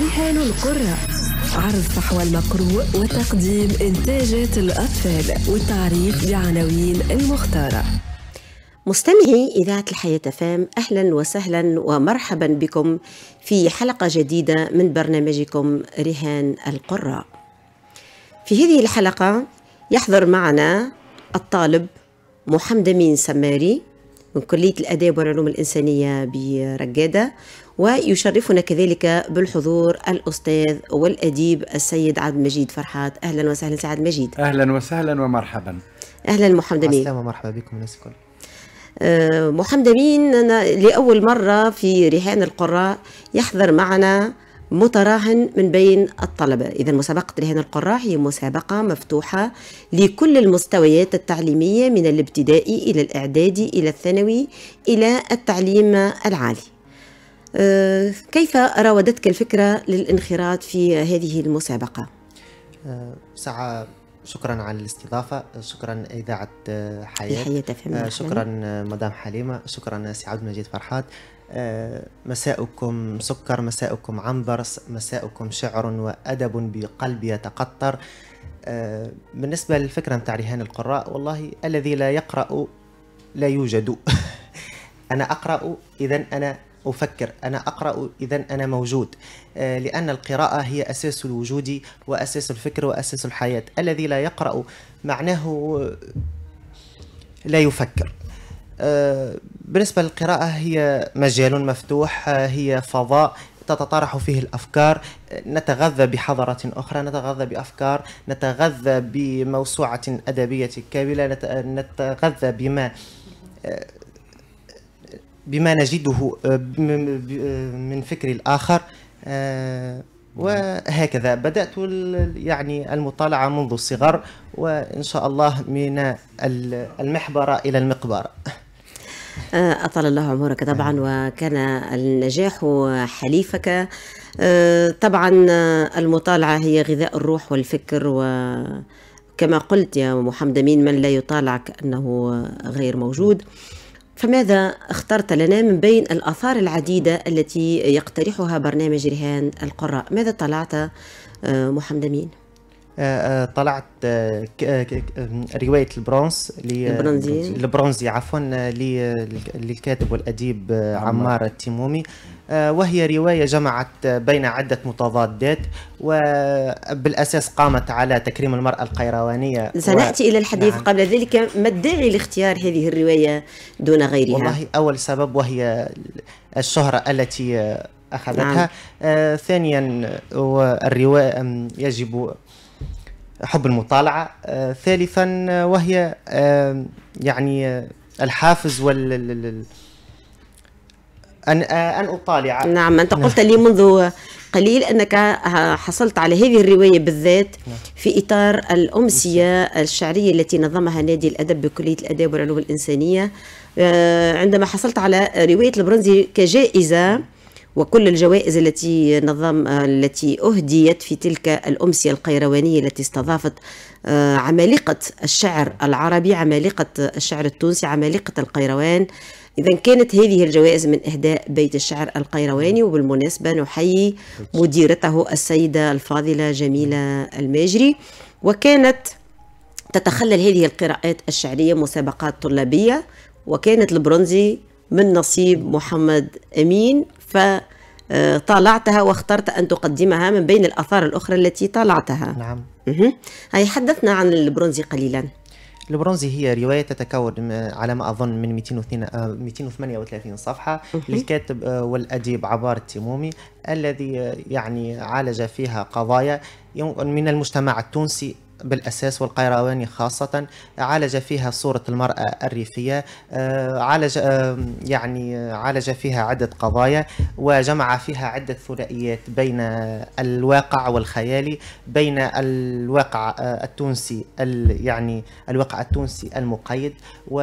رحال القراء عرض صحوى المقروء وتقديم إنتاجات الأطفال والتعريف بعناوين المختارة مستمعي إذاعة الحياة فام أهلا وسهلا ومرحبا بكم في حلقة جديدة من برنامجكم رهان القراء في هذه الحلقة يحضر معنا الطالب محمد أمين سماري من كلية الآداب والعلوم الإنسانية برقادة ويشرفنا كذلك بالحضور الأستاذ والأديب السيد عبد المجيد فرحات أهلا وسهلا سعد مجيد أهلا وسهلا ومرحبا أهلا محمد أمين ومرحبا بكم الناس الكل آه، محمد أمين أنا لأول مرة في رهان القراء يحضر معنا متراهن من بين الطلبة إذا مسابقة رهان القراء هي مسابقة مفتوحة لكل المستويات التعليمية من الابتدائي إلى الإعدادي إلى الثانوي إلى التعليم العالي أه، كيف راودتك الفكرة للانخراط في هذه المسابقة؟ ساعة شكرا على الاستضافة شكرا إذاعة أه، أه، حياة, شكرا مدام حليمة شكرا سي عبد المجيد فرحات مساؤكم سكر مساؤكم عنبر مساؤكم شعر وأدب بقلب يتقطر بالنسبة للفكرة نتاع رهان القراء والله الذي لا يقرأ لا يوجد أنا أقرأ إذا أنا أفكر أنا أقرأ إذا أنا موجود آه، لأن القراءة هي أساس الوجود وأساس الفكر وأساس الحياة الذي لا يقرأ معناه لا يفكر آه، بالنسبة للقراءة هي مجال مفتوح هي فضاء تتطرح فيه الافكار نتغذى بحضره اخرى نتغذى بافكار نتغذى بموسوعه ادبيه كامله نتغذى بما آه، بما نجده آه، آه، من فكر الآخر آه، وهكذا بدأت يعني المطالعة منذ الصغر وإن شاء الله من المحبرة إلى المقبرة أطال الله عمرك طبعا وكان النجاح حليفك طبعا المطالعة هي غذاء الروح والفكر و كما قلت يا محمد أمين من لا يطالع كأنه غير موجود فماذا اخترت لنا من بين الآثار العديدة التي يقترحها برنامج رهان القراء ماذا طلعت آه، محمد أمين؟ آه، آه، طلعت رواية البرونز البرونزي البرونزي عفوا للكاتب والأديب عمار التيمومي آه، وهي رواية جمعت بين عدة متضادات وبالأساس قامت على تكريم المرأة القيروانية سنأتي و... إلى الحديث نعم. قبل ذلك ما الداعي لاختيار هذه الرواية دون غيرها؟ والله أول سبب وهي الشهرة التي أخذتها نعم. آه، ثانيا والرواية يجب حب المطالعة آه، ثالثا وهي يعني الحافز وال أن آه، أن أطالع نعم أنت نعم. قلت لي منذ قليل أنك آه، حصلت على هذه الرواية بالذات نعم. في إطار الأمسية الشعرية التي نظمها نادي الأدب بكلية الآداب والعلوم الإنسانية آه، عندما حصلت على رواية البرنزي كجائزة وكل الجوائز التي نظم التي أهديت في تلك الأمسية القيروانية التي استضافت آه، عمالقة الشعر العربي عمالقة الشعر التونسي عمالقة القيروان إذا كانت هذه الجوائز من إهداء بيت الشعر القيرواني وبالمناسبة نحيي مديرته السيدة الفاضلة جميلة الماجري وكانت تتخلل هذه القراءات الشعرية مسابقات طلابية وكانت البرونزي من نصيب محمد أمين فطالعتها واخترت أن تقدمها من بين الآثار الأخرى التي طالعتها نعم هاي حدثنا عن البرونزي قليلا البرونزي هي رواية تتكون على ما أظن من 238 آه، صفحة للكاتب آه، والأديب عبار التيمومي الذي آه، يعني عالج فيها قضايا من المجتمع التونسي بالأساس والقيرواني خاصة عالج فيها صورة المرأة الريفية آه، عالج آه، يعني آه، عالج فيها عدة قضايا وجمع فيها عدة ثنائيات بين الواقع والخيالي بين الواقع التونسي يعني الواقع التونسي المقيد و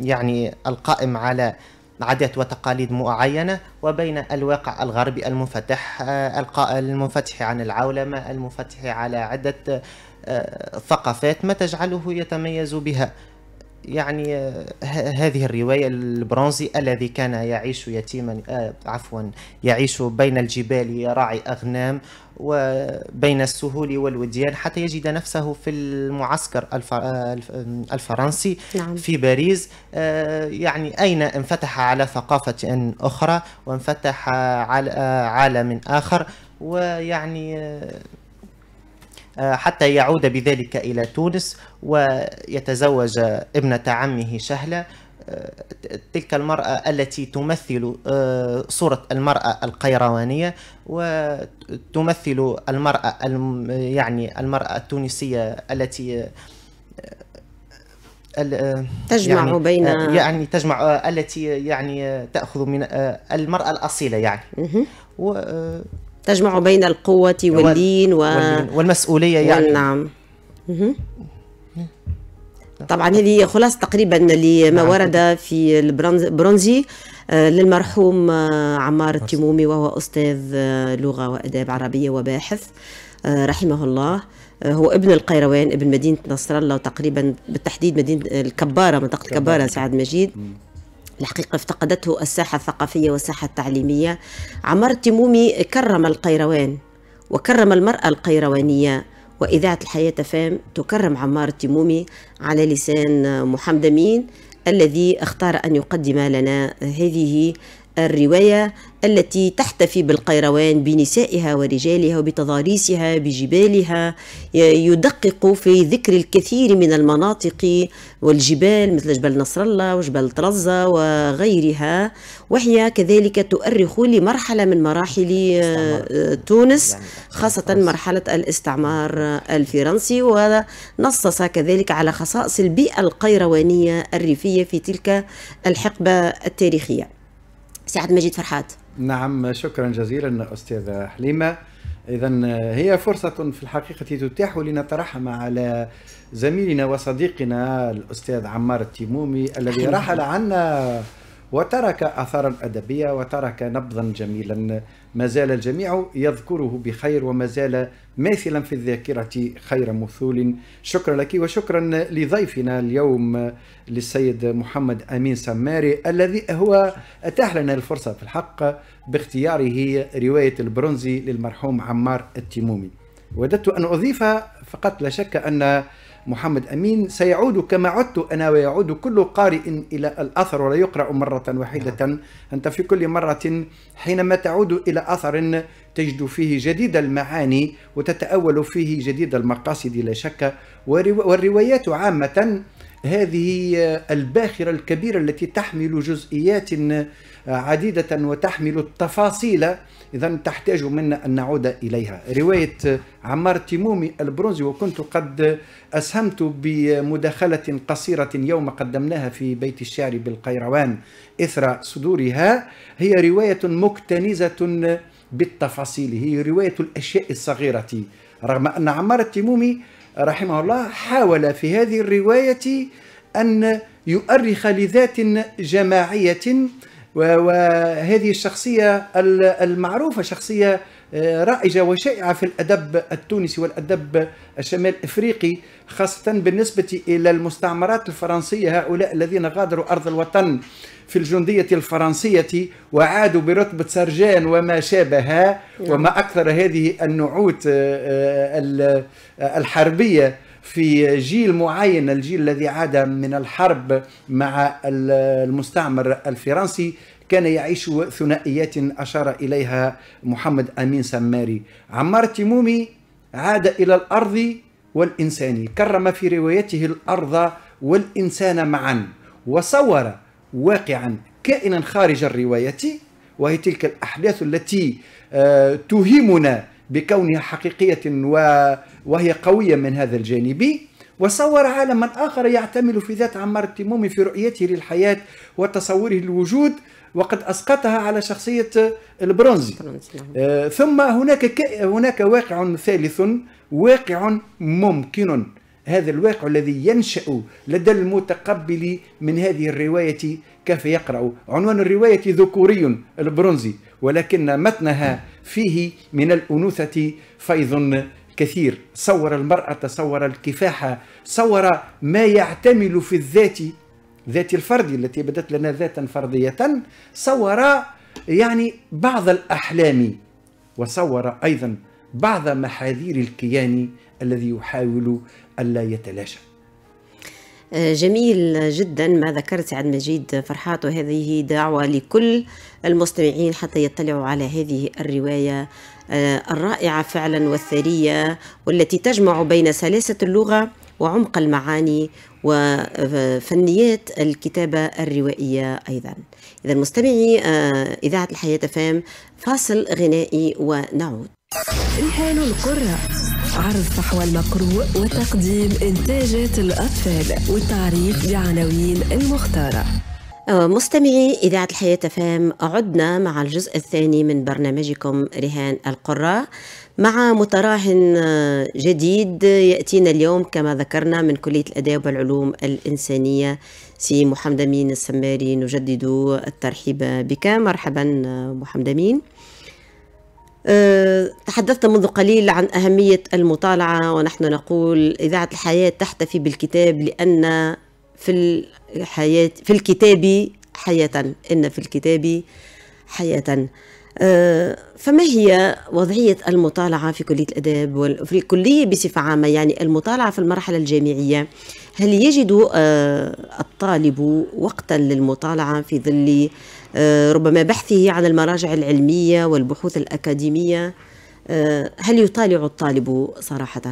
يعني القائم على عادات وتقاليد معينة وبين الواقع الغربي المنفتح آه، المنفتح عن العولمة المنفتح على عدة آه، ثقافات ما تجعله يتميز بها يعني آه، هذه الرواية البرونزي الذي كان يعيش يتيما آه، عفوا يعيش بين الجبال يراعي أغنام وبين السهول والوديان حتى يجد نفسه في المعسكر آه، الفرنسي نعم. في باريس يعني أين انفتح على ثقافة أخرى وانفتح على عالم آخر ويعني حتى يعود بذلك إلى تونس ويتزوج ابنة عمه شهلة آه، تلك المرأة التي تمثل آه، صورة المرأة القيروانية وتمثل المرأة يعني المرأة التونسية التي آه، تجمع يعني بين يعني تجمع التي يعني تأخذ من المرأة الأصيلة يعني و تجمع بين القوة واللين والمسؤولية يعني نعم طبعا هذه خلاص تقريبا لما نعم. ورد في البرونزي آه، للمرحوم آه، عمار التيمومي وهو أستاذ آه، لغة وأداب عربية وباحث رحمه الله هو ابن القيروان ابن مدينة نصر الله وتقريبا بالتحديد مدينة الكبارة منطقة الكبارة سعد مجيد الحقيقة افتقدته الساحة الثقافية والساحة التعليمية عمار التيمومي كرم القيروان وكرم المرأة القيروانية وإذاعة الحياة فام تكرم عمار التيمومي على لسان محمد أمين الذي اختار أن يقدم لنا هذه الرواية التي تحتفي بالقيروان بنسائها ورجالها وبتضاريسها بجبالها يدقق في ذكر الكثير من المناطق والجبال مثل جبل نصر الله وجبل طرزة وغيرها وهي كذلك تؤرخ لمرحلة من مراحل تونس يعني خاصة مرحلة الاستعمار الفرنسي ونصص كذلك على خصائص البيئة القيروانية الريفية في تلك الحقبة التاريخية سي عبد المجيد فرحات نعم شكرا جزيلا استاذه حليمه اذا هي فرصه في الحقيقه تتاح لنترحم على زميلنا وصديقنا الاستاذ عمار التيمومي الذي رحل عنا وترك اثارا ادبيه وترك نبضا جميلا ما زال الجميع يذكره بخير وما زال ماثلا في الذاكرة خير مثول شكرا لك وشكرا لضيفنا اليوم للسيد محمد أمين سماري الذي هو أتاح لنا الفرصة في الحق باختياره رواية البرونزي للمرحوم عمار التيمومي وددت أن أضيف فقط لا شك أن محمد أمين سيعود كما عدت أنا ويعود كل قارئ إلى الأثر ولا يقرأ مرة واحدة نعم. أنت في كل مرة حينما تعود إلى أثر تجد فيه جديد المعاني وتتأول فيه جديد المقاصد لا شك والروايات عامة هذه الباخرة الكبيرة التي تحمل جزئيات عديدة وتحمل التفاصيل إذا تحتاج منا أن نعود إليها رواية عمار تيمومي البرونزي وكنت قد أسهمت بمداخلة قصيرة يوم قدمناها في بيت الشعر بالقيروان إثر صدورها هي رواية مكتنزة بالتفاصيل هي رواية الأشياء الصغيرة رغم أن عمار التيمومي رحمه الله حاول في هذه الرواية أن يؤرخ لذات جماعية وهذه الشخصية المعروفة شخصية آه، رائجة وشائعة في الأدب التونسي والأدب الشمال إفريقي خاصة بالنسبة إلى المستعمرات الفرنسية هؤلاء الذين غادروا أرض الوطن في الجندية الفرنسية وعادوا برتبة سرجان وما شابه نعم. وما أكثر هذه النعوت آه، آه، الحربية في جيل معين الجيل الذي عاد من الحرب مع المستعمر الفرنسي كان يعيش ثنائيات أشار إليها محمد أمين سماري عمار تيمومي عاد إلى الأرض والإنسان كرم في روايته الأرض والإنسان معا وصور واقعا كائنا خارج الرواية وهي تلك الأحداث التي آه، تهمنا بكونها حقيقية وهي قوية من هذا الجانب وصور عالما آخر يعتمل في ذات عمار التمومي في رؤيته للحياة وتصوره للوجود وقد أسقطها على شخصية البرونزي نعم. آه، ثم هناك هناك واقع ثالث واقع ممكن هذا الواقع الذي ينشأ لدى المتقبل من هذه الرواية كيف يقرأ عنوان الرواية ذكوري البرونزي ولكن متنها فيه من الأنوثة فيض كثير صور المرأة صور الكفاحة صور ما يعتمل في الذات ذات الفرد التي بدت لنا ذاتا فردية صور يعني بعض الأحلام وصور أيضا بعض محاذير الكيان الذي يحاول ألا يتلاشى جميل جدا ما ذكرت عبد مجيد فرحات وهذه دعوة لكل المستمعين حتى يطلعوا على هذه الرواية آه، الرائعة فعلا والثرية والتي تجمع بين سلاسة اللغة وعمق المعاني وفنيات الكتابة الروائية أيضا إذا مستمعي آه، إذاعة الحياة فام فاصل غنائي ونعود رهان القراء عرض صحوى المقروء وتقديم إنتاجات الأطفال والتعريف بعناوين المختارة آه، مستمعي إذاعة الحياة فام عدنا مع الجزء الثاني من برنامجكم رهان القراء مع متراهن جديد يأتينا اليوم كما ذكرنا من كلية الأداب والعلوم الإنسانية سي محمد أمين السماري نجدد الترحيب بك مرحبا محمد أمين أه، تحدثت منذ قليل عن أهمية المطالعة ونحن نقول إذاعة الحياة تحتفي بالكتاب لأن في الحياة في الكتاب حياة إن في الكتاب حياة آه، فما هي وضعية المطالعة في كلية الآداب وفي الكلية بصفة عامة يعني المطالعة في المرحلة الجامعية هل يجد آه، الطالب وقتا للمطالعة في ظل آه، ربما بحثه عن المراجع العلمية والبحوث الأكاديمية هل يطالع الطالب صراحة؟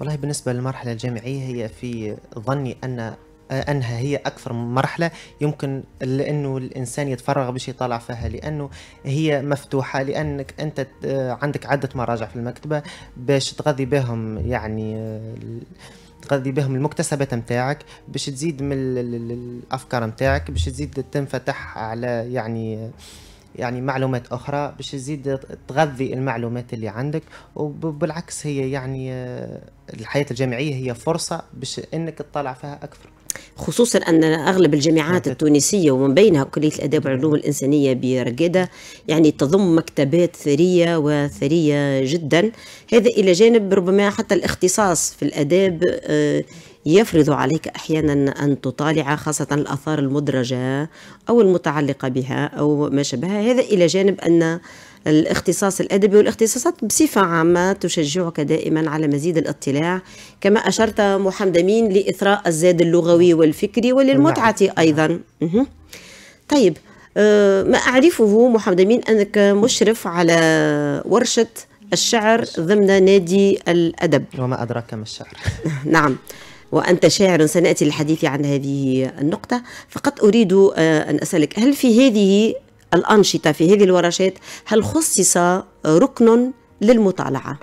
والله بالنسبة للمرحلة الجامعية هي في ظني أن آه، انها هي اكثر مرحله يمكن لانه الانسان يتفرغ باش يطالع فيها لانه هي مفتوحه لانك انت آه، عندك عده مراجع في المكتبه باش تغذي بهم يعني آه، تغذي بهم المكتسبات نتاعك باش تزيد من الافكار نتاعك باش تزيد تنفتح على يعني يعني معلومات اخرى باش تزيد تغذي المعلومات اللي عندك وبالعكس هي يعني الحياه الجامعيه هي فرصه باش انك تطلع فيها اكثر خصوصا ان اغلب الجامعات نعم. التونسيه ومن بينها كليه الاداب والعلوم الانسانيه برقاده يعني تضم مكتبات ثريه وثريه جدا هذا الى جانب ربما حتى الاختصاص في الاداب آه، يفرض عليك احيانا ان تطالع خاصه الاثار المدرجه او المتعلقه بها او ما شابه هذا الى جانب ان الاختصاص الأدبي والاختصاصات بصفة عامة تشجعك دائما على مزيد الاطلاع كما أشرت محمد امين لإثراء الزاد اللغوي والفكري وللمتعة نعم. أيضا طيب آه، ما أعرفه محمد امين أنك مشرف على ورشة الشعر ضمن نادي الأدب وما أدراك ما الشعر نعم وأنت شاعر سنأتي للحديث عن هذه النقطة فقط أريد آه، أن أسألك هل في هذه الأنشطة في هذه الورشات هل خصص ركن للمطالعة؟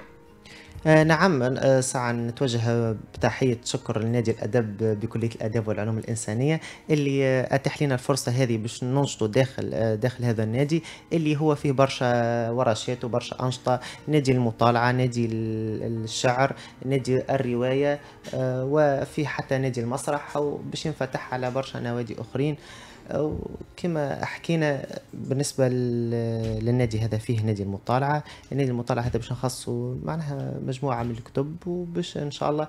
آه، نعم آه، ساعة نتوجه بتحية شكر لنادي الأدب بكلية الآداب والعلوم الإنسانية اللي أتح أتاح لنا الفرصة هذه باش ننشطوا داخل آه، داخل هذا النادي اللي هو فيه برشا ورشات وبرشا أنشطة نادي المطالعة نادي الشعر نادي الرواية وفي حتى نادي المسرح باش ينفتح على برشا نوادي أخرين وكما حكينا بالنسبه للنادي هذا فيه نادي المطالعه النادي المطالعه هذا باش نخصصوا معناها مجموعه من الكتب وباش ان شاء الله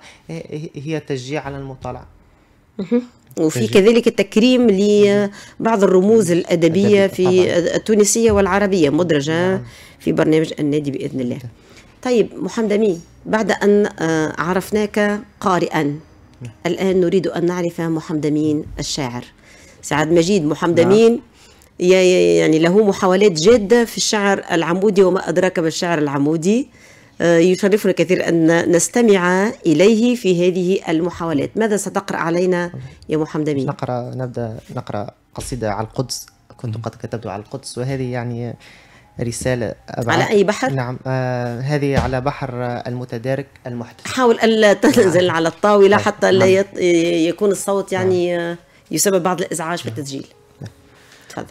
هي تشجيع على المطالعه وفي كذلك التكريم لبعض الرموز الأدبية في التونسية والعربية مدرجة نعم. في برنامج النادي بإذن الله نعم. طيب محمد أمين بعد أن آه، عرفناك قارئا نعم. الآن نريد أن نعرف محمد أمين الشاعر سعد مجيد محمد نعم. امين يعني له محاولات جاده في الشعر العمودي وما ادراك ما الشعر العمودي آه، يشرفنا كثير أن نستمع إليه في هذه المحاولات ماذا ستقرأ علينا يا محمد أمين؟ نقرأ نبدأ نقرأ قصيدة على القدس كنت قد كتبت على القدس وهذه يعني رسالة أبعاد. على أي بحر؟ نعم آه هذه على بحر المتدارك المحتمل حاول ألا تنزل نعم. على الطاولة نعم. حتى لا نعم. يكون الصوت يعني نعم. يسبب بعض الازعاج في نعم. التسجيل تفضل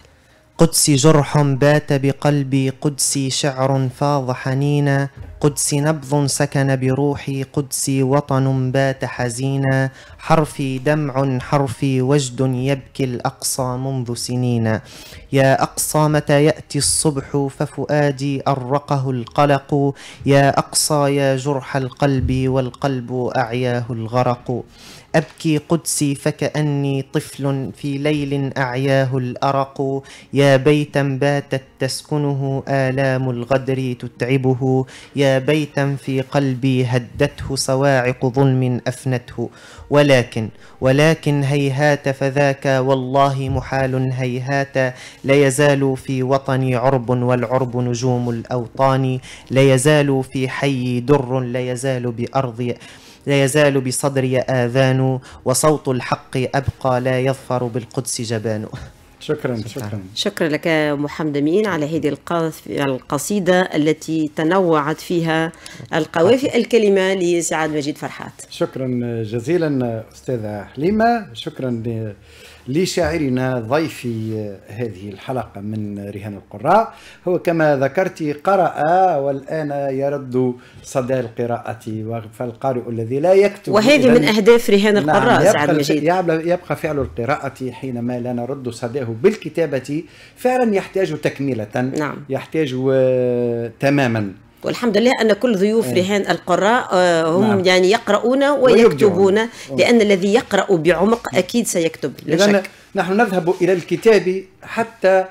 قدسي جرح بات بقلبي قدسي شعر فاض حنينا قدسي نبض سكن بروحي قدسي وطن بات حزينا حرفي دمع حرفي وجد يبكي الأقصى منذ سنين يا أقصى متى يأتي الصبح ففؤادي أرقه القلق يا أقصى يا جرح القلب والقلب أعياه الغرق أبكي قدسي فكأني طفل في ليل أعياه الأرق يا بيتا باتت تسكنه آلام الغدر تتعبه يا بيتا في قلبي هدته صواعق ظلم أفنته ولكن ولكن هيهات فذاك والله محال هيهات ليزال في وطني عرب والعرب نجوم الأوطان ليزال في حي در ليزال بأرضي لا يزال بصدري آذان وصوت الحق أبقى لا يظفر بالقدس جبان شكرا شكرا شكرا لك محمد امين على هذه القصيده التي تنوعت فيها القوافي الكلمه لسعاد مجيد فرحات شكرا جزيلا استاذه حليمه شكرا لشاعرنا ضيف آه، هذه الحلقة من رهان القراء هو كما ذكرت قرأ والآن يرد صدى القراءة فالقارئ الذي لا يكتب وهذه من أهداف رهان نعم، القراء نعم سعد يبقى فعل القراءة حينما لا نرد صداه بالكتابة فعلا يحتاج تكملة نعم. يحتاج آه، تماما والحمد لله ان كل ضيوف رهان إيه. القراء آه، هم نعم. يعني يقرؤون ويكتبون لان الذي يقرا بعمق اكيد سيكتب لا شك نحن نذهب الى الكتاب حتى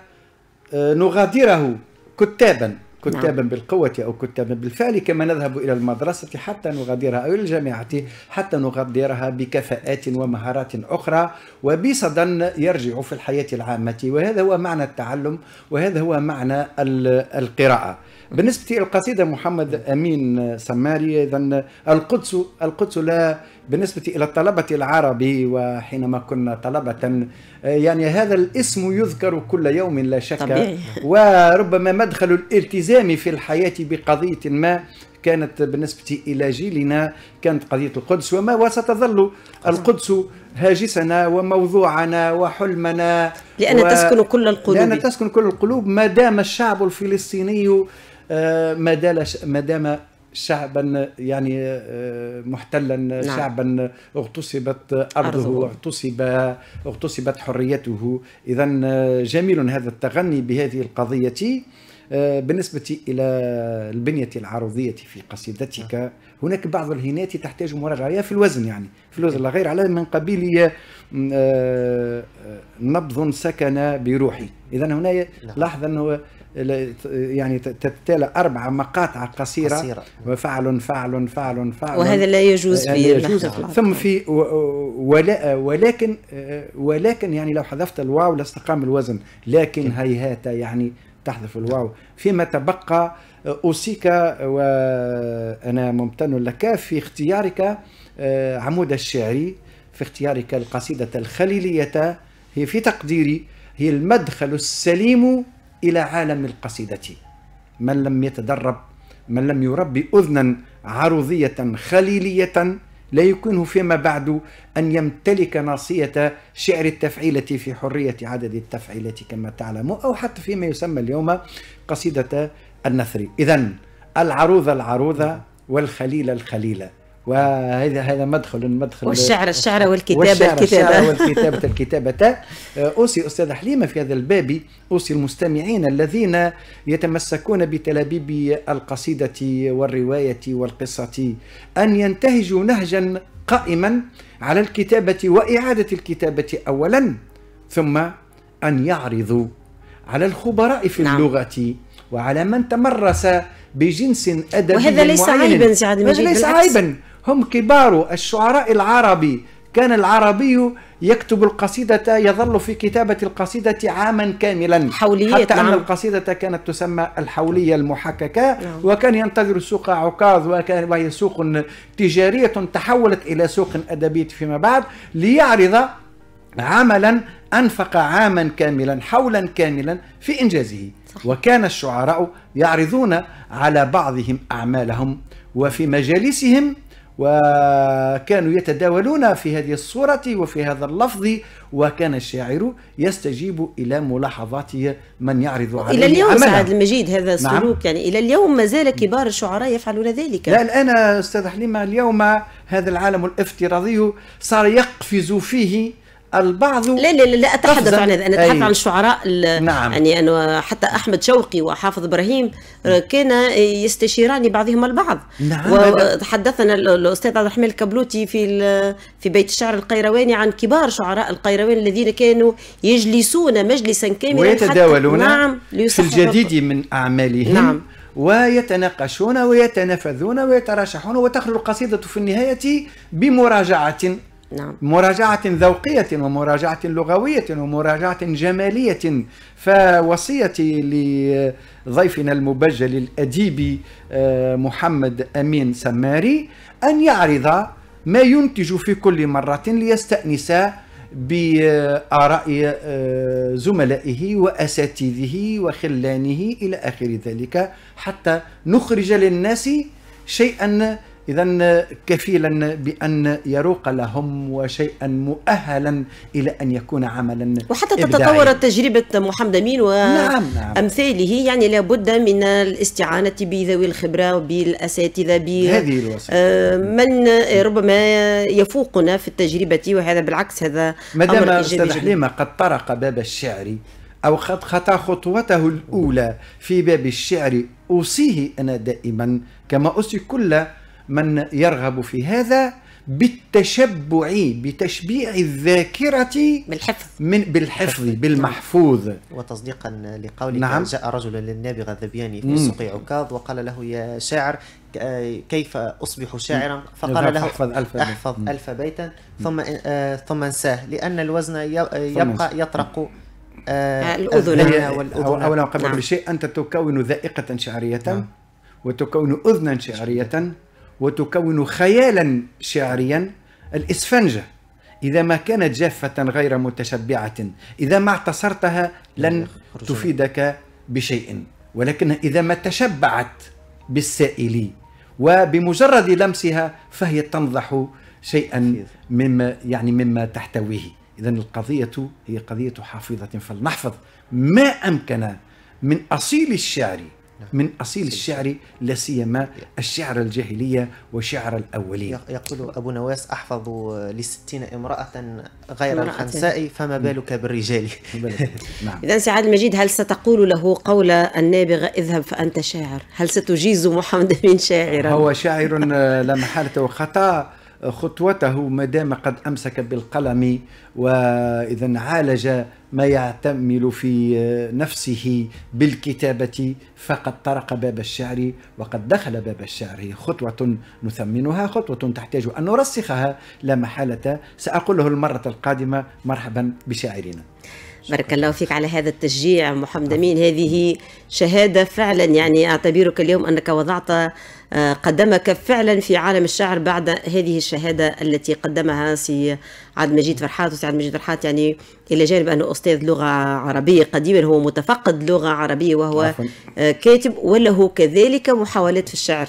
آه، نغادره كتابا كتابا نعم. بالقوة أو كتابا بالفعل كما نذهب إلى المدرسة حتى نغادرها أو إلى الجامعة حتى نغادرها بكفاءات ومهارات أخرى وبصدى يرجع في الحياة العامة وهذا هو معنى التعلم وهذا هو معنى القراءة بالنسبة للقصيده محمد أمين سماري إذا القدس القدس لا بالنسبة إلى الطلبة العربي وحينما كنا طلبة يعني هذا الاسم يذكر كل يوم لا شك طبيعي. وربما مدخل الالتزام في الحياة بقضية ما كانت بالنسبة إلى جيلنا كانت قضية القدس وما وستظل القدس هاجسنا وموضوعنا وحلمنا لأن و... تسكن كل القلوب لأن تسكن كل القلوب ما دام الشعب الفلسطيني آه، ما دام شعبا يعني آه، محتلا نعم. شعبا اغتصبت ارضه اغتصب اغتصبت حريته اذا آه، جميل هذا التغني بهذه القضيه بالنسبة إلى البنية العروضيه في قصيدتك نعم. هناك بعض الهنات تحتاج مراجعة في الوزن يعني في الوزن غير على من قبيل نبض سكن بروحي إذا هنا نعم. لاحظ أنه يعني تتلى أربع مقاطع قصيرة, قصيرة. فعل فعل فعل فعل وهذا لا يجوز في يجوز ثم في ولكن ولكن يعني لو حذفت الواو لاستقام الوزن لكن هيهات يعني تحذف الواو فيما تبقى أوصيك وأنا ممتن لك في اختيارك عمود الشعري في اختيارك القصيدة الخليلية هي في تقديري هي المدخل السليم إلى عالم القصيدة من لم يتدرب من لم يربي أذنا عروضية خليلية لا يمكنه فيما بعد أن يمتلك ناصية شعر التفعيلة في حرية عدد التفعيلة كما تعلم أو حتى فيما يسمى اليوم قصيدة النثر إذا العروض العروضة والخليل الخليلة وهذا هذا مدخل مدخل والشعر الشعر والكتابه والشعر الشعر والكتابه الكتابه اوصي استاذ حليمه في هذا الباب اوصي المستمعين الذين يتمسكون بتلابيب القصيده والروايه والقصه ان ينتهجوا نهجا قائما على الكتابه واعاده الكتابه اولا ثم ان يعرضوا على الخبراء في نعم. اللغه وعلى من تمرس بجنس ادبي وهذا ليس عيبا سعد المجيد ليس عيبا هم كبار الشعراء العربي كان العربي يكتب القصيدة يظل في كتابة القصيدة عاما كاملا حولية حتى نعم. أن القصيدة كانت تسمى الحولية المحككة نعم. وكان ينتظر سوق عكاظ وكان وهي سوق تجارية تحولت إلى سوق أدبية فيما بعد ليعرض عملا أنفق عاما كاملا حولا كاملا في إنجازه صح. وكان الشعراء يعرضون على بعضهم أعمالهم وفي مجالسهم وكانوا يتداولون في هذه الصورة وفي هذا اللفظ وكان الشاعر يستجيب إلى ملاحظات من يعرض عليه إلى اليوم عملها. سعد المجيد هذا نعم. السلوك نعم. يعني إلى اليوم ما زال كبار الشعراء يفعلون ذلك لا الآن أستاذ حليمة اليوم هذا العالم الافتراضي صار يقفز فيه البعض لا لا لا اتحدث عن هذا انا اتحدث أي. عن الشعراء نعم. يعني انا حتى احمد شوقي وحافظ ابراهيم كان يستشيران بعضهم البعض نعم وتحدثنا الاستاذ عبد الرحمن الكبلوتي في في بيت الشعر القيرواني عن كبار شعراء القيروان الذين كانوا يجلسون مجلسا كاملا ويتداولون نعم في الجديد من اعمالهم نعم ويتناقشون ويتنافذون ويتراشحون وتخرج القصيدة في النهاية بمراجعة نعم. مراجعة ذوقية ومراجعة لغوية ومراجعة جمالية فوصيتي لضيفنا المبجل الأديب آه، محمد أمين سماري أن يعرض ما ينتج في كل مرة ليستأنس بآراء آه، زملائه وأساتذه وخلانه إلى آخر ذلك حتى نخرج للناس شيئا إذا كفيلا بأن يروق لهم وشيئا مؤهلا إلى أن يكون عملا وحتى تتطور تجربة محمد أمين وأمثاله نعم. نعم. يعني لابد من الاستعانة بذوي الخبرة وبالاساتذه بهذه هذه آه، من ربما يفوقنا في التجربة وهذا بالعكس هذا دام أستاذ حليمة قد طرق باب الشعر أو قد خطى خطوته الأولى في باب الشعر أوصيه أنا دائما كما أوصي كل من يرغب في هذا بالتشبع بتشبيع الذاكرة بالحفظ من بالحفظ بالمحفوظ وتصديقا لقولك نعم. جاء رجل للنابغة الذبياني في سوق عكاظ وقال له يا شاعر كيف أصبح شاعرا فقال له أحفظ ألف, أحفظ بيت. ألف بيتا ثم آه ثم انساه لأن الوزن آه، يبقى يطرق آه, آه، الأذن والأذن أولا قبل كل نعم. شيء أنت تكون ذائقة شعرية نعم. وتكون أذنا شعرية وتكون خيالا شعريا الإسفنجة إذا ما كانت جافة غير متشبعة إذا ما اعتصرتها لن تفيدك بشيء ولكن إذا ما تشبعت بالسائل وبمجرد لمسها فهي تنضح شيئا مما يعني مما تحتويه إذا القضية هي قضية حافظة فلنحفظ ما أمكن من أصيل الشعر نعم. من أصيل الشعر سيما الشعر الجاهلية وشعر الأولين يقول أبو نواس أحفظ لستين امرأة غير الخنساء فما بالك بالرجال نعم. إذا سعاد المجيد هل ستقول له قول النابغة اذهب فأنت شاعر هل ستجيز محمد بن شاعرا هو شاعر آه، لا محالة وخطأ خطوته ما دام قد امسك بالقلم واذا عالج ما يعتمل في نفسه بالكتابه فقد طرق باب الشعر وقد دخل باب الشعر خطوه نثمنها خطوه تحتاج ان نرسخها لا محاله ساقوله المره القادمه مرحبا بشاعرنا بارك الله فيك على هذا التشجيع محمد امين هذه شهاده فعلا يعني اعتبرك اليوم انك وضعت آه، قدمك فعلا في عالم الشعر بعد هذه الشهاده التي قدمها سي عبد المجيد فرحات وسي عبد المجيد فرحات يعني الى جانب انه استاذ لغه عربيه قديما هو متفقد لغه عربيه وهو آه، كاتب وله كذلك محاولات في الشعر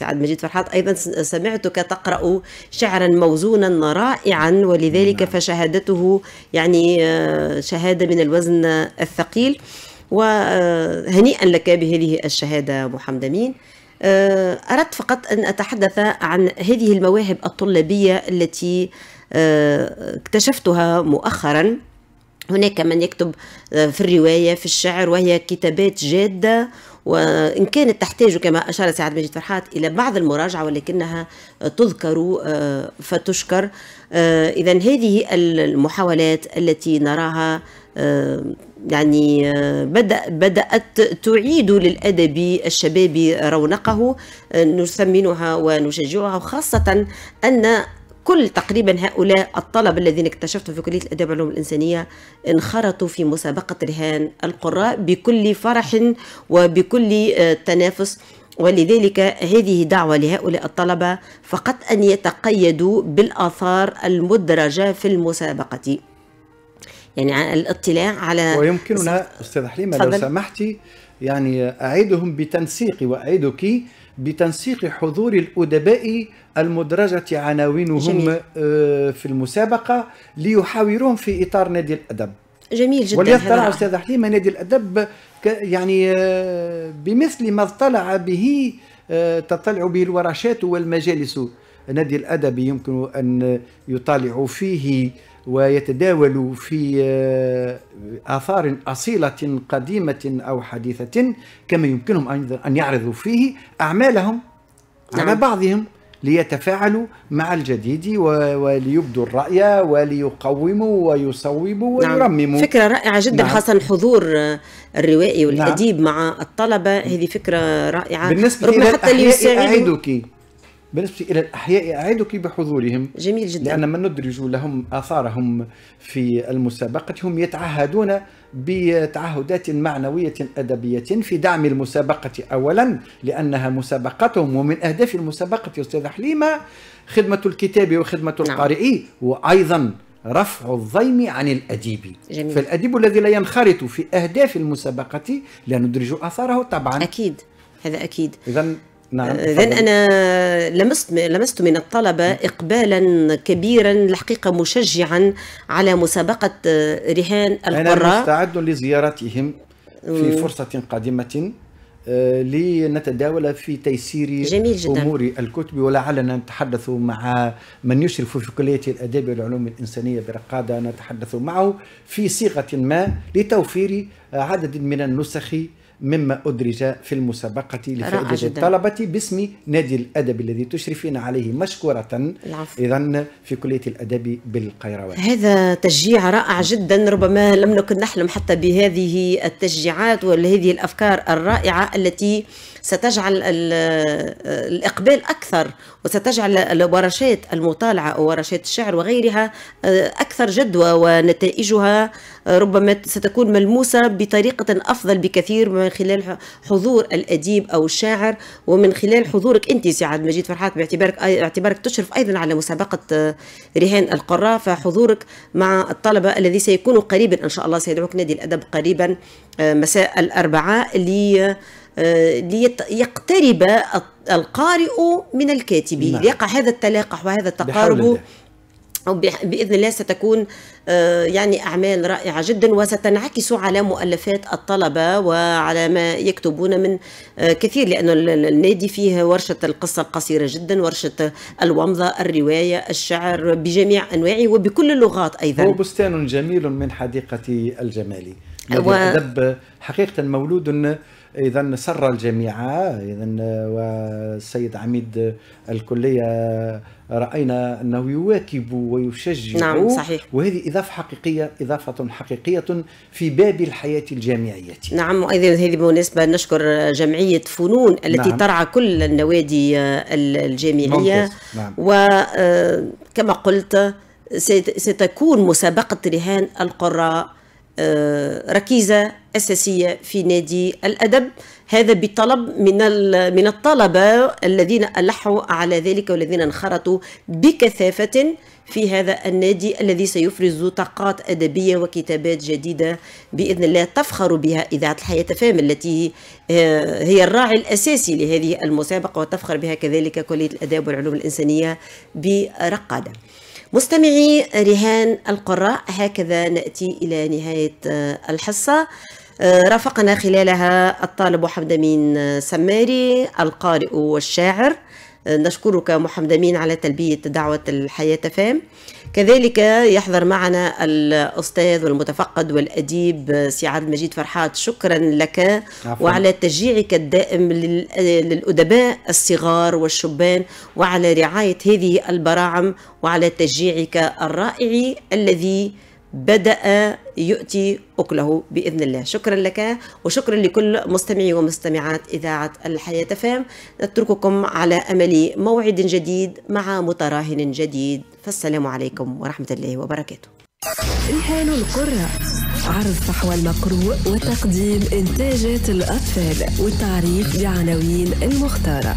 سعد مجيد فرحات أيضا سمعتك تقرأ شعرا موزونا رائعا ولذلك نعم. فشهادته يعني آه، شهادة من الوزن الثقيل وهنيئا آه، لك بهذه الشهادة محمد أمين آه، أردت فقط أن أتحدث عن هذه المواهب الطلابية التي اكتشفتها مؤخرا هناك من يكتب في الرواية في الشعر وهي كتابات جادة وإن كانت تحتاج كما أشار سعد مجيد فرحات إلى بعض المراجعة ولكنها تذكر آه، فتشكر آه، إذا هذه المحاولات التي نراها آه، يعني بدأت تعيد للأدب الشبابي رونقه نثمنها ونشجعها وخاصة أن كل تقريبا هؤلاء الطلبة الذين اكتشفتهم في كلية الآداب والعلوم الإنسانية انخرطوا في مسابقة رهان القراء بكل فرح وبكل آه، تنافس ولذلك هذه دعوة لهؤلاء الطلبة فقط أن يتقيدوا بالآثار المدرجة في المسابقة يعني الاطلاع على ويمكننا أستاذ حليمة لو سمحتي يعني أعيدهم بتنسيقي وأعيدك بتنسيق حضور الأدباء المدرجة عناوينهم آه، في المسابقة ليحاورون في إطار نادي الأدب جميل جدا وليطلع أستاذ حليمة نادي الأدب يعني آه، بمثل ما اطلع به آه، تطلع به الورشات والمجالس نادي الأدب يمكن أن يطالعوا فيه ويتداول في آه، آثار أصيلة قديمة أو حديثة كما يمكنهم أيضا أن يعرضوا فيه أعمالهم على نعم. بعضهم ليتفاعلوا مع الجديد وليبدوا الرأي وليقوموا ويصوبوا نعم. ويرمموا نعم. فكرة رائعة جدا نعم. خاصة الحضور الروائي نعم. والأديب نعم. مع الطلبة هذه فكرة رائعة بالنسبة ربما حتى ليساعدوا بالنسبة إلى الأحياء أعدك بحضورهم جميل جدا لأن من ندرج لهم آثارهم في المسابقة هم يتعهدون بتعهدات معنوية أدبية في دعم المسابقة أولا لأنها مسابقتهم ومن أهداف المسابقة أستاذ حليمة خدمة الكتاب وخدمة نعم. القارئ نعم. وأيضا رفع الظيم عن الأديب جميل. فالأديب الذي لا ينخرط في أهداف المسابقة لا ندرج اثاره طبعا أكيد هذا اكيد اذا نعم آه، انا لمست لمست من الطلبه اقبالا كبيرا الحقيقه مشجعا على مسابقه آه، رهان القراء انا مستعد لزيارتهم في فرصه قادمه آه، لنتداول في تيسير جميل جدا. امور الكتب ولعلنا نتحدث مع من يشرف في كليه الاداب والعلوم الانسانيه برقاده نتحدث معه في صيغه ما لتوفير عدد من النسخ مما أدرج في المسابقة لفائدة الطلبة باسم نادي الأدب الذي تشرفين عليه مشكورة إذا في كلية الأدب بالقيروان هذا تشجيع رائع جدا ربما لم نكن نحلم حتى بهذه التشجيعات وهذه الأفكار الرائعة التي ستجعل الإقبال أكثر وستجعل الورشات المطالعة أو ورشات الشعر وغيرها آه، أكثر جدوى ونتائجها آه، ربما ستكون ملموسة بطريقة أفضل بكثير من خلال حضور الأديب أو الشاعر ومن خلال حضورك أنت سعاد مجيد فرحات باعتبارك اعتبارك تشرف أيضا على مسابقة آه، رهان القراء فحضورك مع الطلبة الذي سيكون قريبا إن شاء الله سيدعوك نادي الأدب قريبا مساء الأربعاء ليقترب القارئ من الكاتب نعم. ليقع هذا التلاقح وهذا التقارب باذن الله ستكون آه، يعني اعمال رائعه جدا وستنعكس على مؤلفات الطلبه وعلى ما يكتبون من آه، كثير لانه النادي فيه ورشه القصه القصيره جدا ورشه الومضه الروايه الشعر بجميع انواعه وبكل اللغات ايضا هو بستان جميل من حديقه الجمالي و... الادب حقيقه مولود اذا سر الجميع اذا والسيد عميد الكليه راينا انه يواكب ويشجع نعم صحيح وهذه اضافه حقيقيه اضافه حقيقيه في باب الحياه الجامعيه نعم وايضا هذه بالمناسبه نشكر جمعيه فنون التي نعم. ترعى كل النوادي الجامعيه نعم. وكما آه، قلت ستكون مسابقه رهان القراء آه، ركيزه اساسيه في نادي الادب هذا بطلب من من الطلبه الذين الحوا على ذلك والذين انخرطوا بكثافه في هذا النادي الذي سيفرز طاقات أدبية وكتابات جديدة بإذن الله تفخر بها إذاعة الحياة فام التي آه، هي الراعي الأساسي لهذه المسابقة وتفخر بها كذلك كلية الآداب والعلوم الإنسانية برقادة مستمعي رهان القراء هكذا نأتي إلى نهاية آه، الحصة آه، رافقنا خلالها الطالب حمد من آه، سماري القارئ والشاعر أه، نشكرك محمد أمين على تلبية دعوة الحياة فام كذلك يحضر معنا الأستاذ والمتفقد والأديب سي عبد المجيد فرحات شكرا لك عفوا. وعلى تشجيعك الدائم للأدباء الصغار والشبان وعلى رعاية هذه البراعم وعلى تشجيعك الرائع الذي بدأ يؤتي أكله بإذن الله شكرا لك وشكرا لكل مستمعي ومستمعات إذاعة الحياة فام نترككم على أمل موعد جديد مع متراهن جديد فالسلام عليكم ورحمة الله وبركاته رهان القرة عرض صحوى المقروء وتقديم إنتاجات الأطفال والتعريف بعناوين المختارة